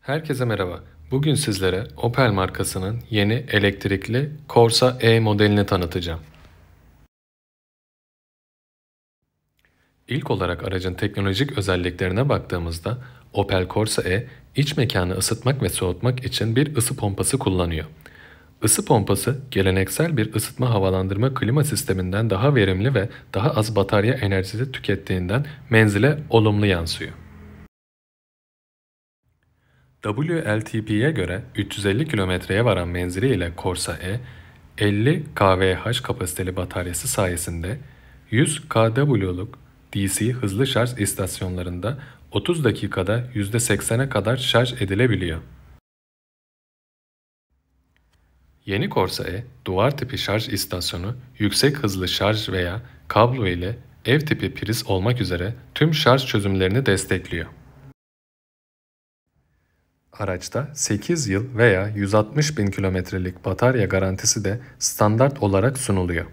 Herkese merhaba. Bugün sizlere Opel markasının yeni elektrikli Corsa E modelini tanıtacağım. İlk olarak aracın teknolojik özelliklerine baktığımızda Opel Corsa E iç mekanı ısıtmak ve soğutmak için bir ısı pompası kullanıyor. Isı pompası geleneksel bir ısıtma havalandırma klima sisteminden daha verimli ve daha az batarya enerjisi tükettiğinden menzile olumlu yansıyor. WLTP'ye göre 350 kilometreye varan menziliyle Corsa E, 50 kWh kapasiteli bataryası sayesinde 100 kW'luk DC hızlı şarj istasyonlarında 30 dakikada %80'e kadar şarj edilebiliyor. Yeni Corsa E, duvar tipi şarj istasyonu, yüksek hızlı şarj veya kablo ile ev tipi priz olmak üzere tüm şarj çözümlerini destekliyor. Araçta 8 yıl veya 160 bin kilometrelik batarya garantisi de standart olarak sunuluyor.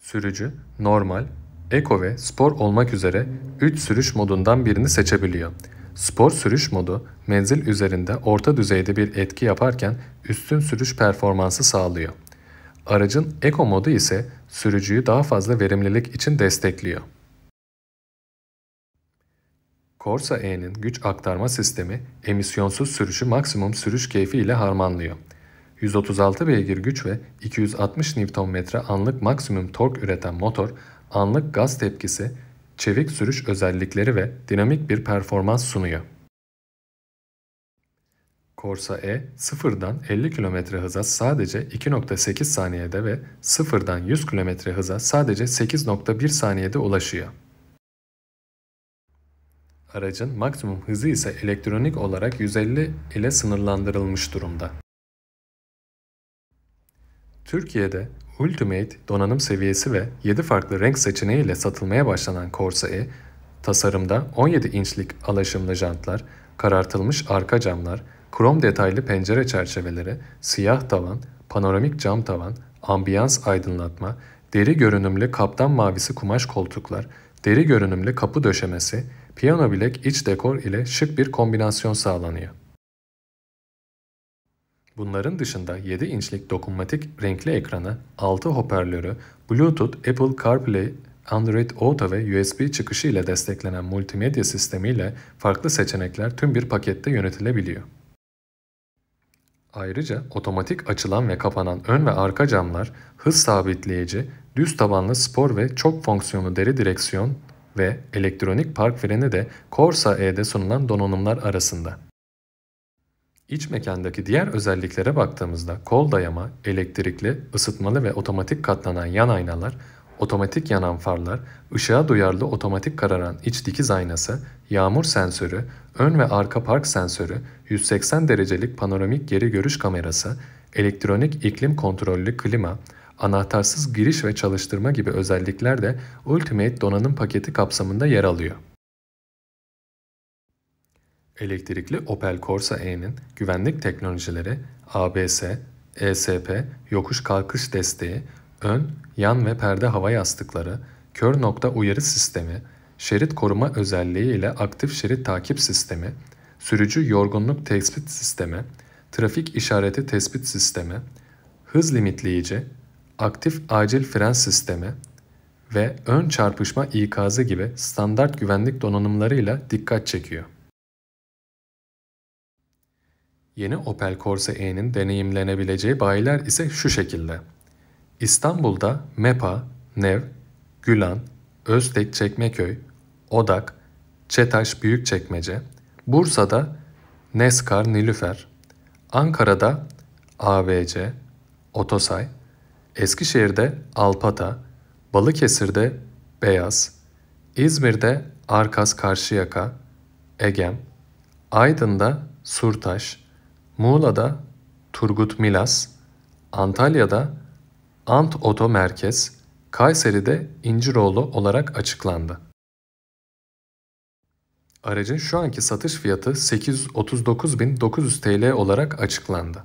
Sürücü normal, eko ve spor olmak üzere 3 sürüş modundan birini seçebiliyor. Spor sürüş modu menzil üzerinde orta düzeyde bir etki yaparken üstün sürüş performansı sağlıyor. Aracın eko modu ise sürücüyü daha fazla verimlilik için destekliyor. Corsa E'nin güç aktarma sistemi emisyonsuz sürüşü maksimum sürüş keyfi ile harmanlıyor. 136 beygir güç ve 260 Nm anlık maksimum tork üreten motor, anlık gaz tepkisi, çevik sürüş özellikleri ve dinamik bir performans sunuyor. Corsa E, 0'dan 50 km hıza sadece 2.8 saniyede ve 0'dan 100 km hıza sadece 8.1 saniyede ulaşıyor. Aracın maksimum hızı ise elektronik olarak 150 ile sınırlandırılmış durumda. Türkiye'de Ultimate donanım seviyesi ve 7 farklı renk seçeneği ile satılmaya başlanan Corsa E, tasarımda 17 inçlik alaşımlı jantlar, karartılmış arka camlar, krom detaylı pencere çerçeveleri, siyah tavan, panoramik cam tavan, ambiyans aydınlatma, deri görünümlü kaptan mavisi kumaş koltuklar, deri görünümlü kapı döşemesi, Piyano bilek iç dekor ile şık bir kombinasyon sağlanıyor. Bunların dışında 7 inçlik dokunmatik renkli ekranı, 6 hoparlörü, Bluetooth, Apple CarPlay, Android Auto ve USB çıkışı ile desteklenen multimedya sistemiyle farklı seçenekler tüm bir pakette yönetilebiliyor. Ayrıca otomatik açılan ve kapanan ön ve arka camlar, hız sabitleyici, düz tabanlı spor ve çok fonksiyonlu deri direksiyon ve elektronik park freni de Corsa E'de sunulan donanımlar arasında. İç mekandaki diğer özelliklere baktığımızda kol dayama, elektrikli, ısıtmalı ve otomatik katlanan yan aynalar, otomatik yanan farlar, ışığa duyarlı otomatik kararan iç dikiz aynası, yağmur sensörü, ön ve arka park sensörü, 180 derecelik panoramik geri görüş kamerası, elektronik iklim kontrollü klima, anahtarsız giriş ve çalıştırma gibi özellikler de Ultimate donanım paketi kapsamında yer alıyor. Elektrikli Opel Corsa E'nin güvenlik teknolojileri ABS, ESP, yokuş kalkış desteği, ön, yan ve perde hava yastıkları, kör nokta uyarı sistemi, şerit koruma özelliği ile aktif şerit takip sistemi, sürücü yorgunluk tespit sistemi, trafik işareti tespit sistemi, hız limitleyici, aktif acil fren sistemi ve ön çarpışma ikazı gibi standart güvenlik donanımlarıyla dikkat çekiyor. Yeni Opel Corsa E'nin deneyimlenebileceği bayiler ise şu şekilde. İstanbul'da MEPA, NEV, Gülan, Öztek Çekmeköy, Odak, Çetaş Büyükçekmece, Bursa'da Neskar Nilüfer, Ankara'da AVC, Otosay, Eskişehir'de Alpata, Balıkesir'de Beyaz, İzmir'de Arkas Karşıyaka, Egem, Aydın'da Surtaş, Muğla'da Turgut Milas, Antalya'da Ant Oto Merkez, Kayseri'de İnciroğlu olarak açıklandı. Aracın şu anki satış fiyatı 839.900 TL olarak açıklandı.